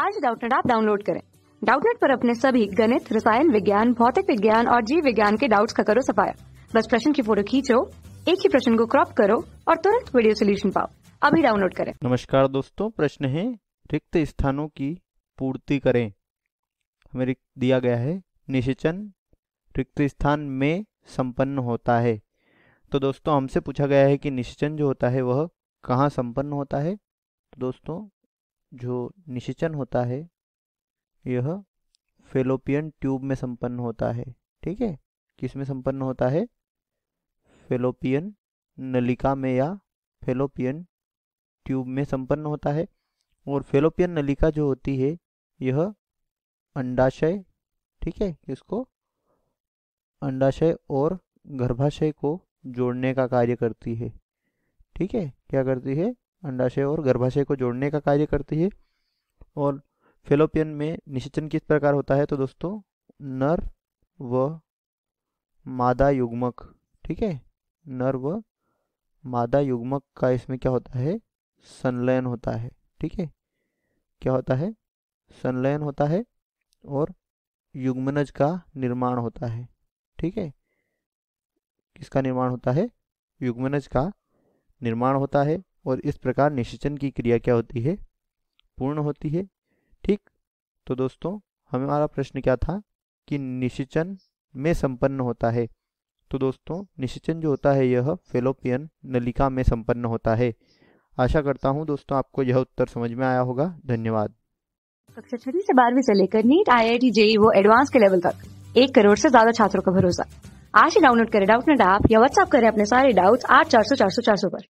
आज डाउटनेट आप डाउनलोड करें डाउटनेट पर अपने सभी गणित रसायन विज्ञान भौतिक विज्ञान और जीव विज्ञान के डाउट्स का करो सफाया बस प्रश्न की फोटो खींचो एक ही प्रश्न को क्रॉप करो और तुरंत वीडियो सोल्यूशन पाओ अभी डाउनलोड करें नमस्कार दोस्तों प्रश्न है रिक्त स्थानों की पूर्ति करें हमें दिया गया है निशेचन रिक्त स्थान में संपन्न होता है तो दोस्तों हमसे पूछा गया है कि निशेचन जो होता है वह कहाँ संपन्न होता है तो दोस्तों जो निषेचन होता है यह फेलोपियन ट्यूब में संपन्न होता है ठीक है किस में संपन्न होता है फेलोपियन नलिका में या फेलोपियन ट्यूब में संपन्न होता है और फेलोपियन नलिका जो होती है यह अंडाशय ठीक है इसको अंडाशय और गर्भाशय को जोड़ने का कार्य करती है ठीक है क्या करती है अंडाशय और गर्भाशय को जोड़ने का कार्य करती है और फेलोपियन में निषेचन किस प्रकार होता है तो दोस्तों नर व मादा युग्मक ठीक है नर व मादा युग्मक का इसमें क्या होता है संलयन होता है ठीक है क्या होता है संलयन होता है और युग्मनज का निर्माण होता है ठीक है किसका निर्माण होता है युग्मनज का निर्माण होता है और इस प्रकार निषेचन की क्रिया क्या होती है पूर्ण होती है ठीक तो दोस्तों हमारा प्रश्न क्या था कि निषेचन में संपन्न होता है तो दोस्तों निषेचन जो होता है यह फेलोपियन नलिका में संपन्न होता है आशा करता हूँ दोस्तों आपको यह उत्तर समझ में आया होगा धन्यवाद कक्षा छठी से बारहवीं से लेकर NEET I I T JEE वो एडवांस के लेवल तक एक करोड़ से ज्यादा छात्रों का भरोसा आज ही डाउनलोड करें डाउट नेट ऐप या व्हाट्सएप करें अपने सारे डाउट्स आठ चार सौ चार सौ चार सौ पर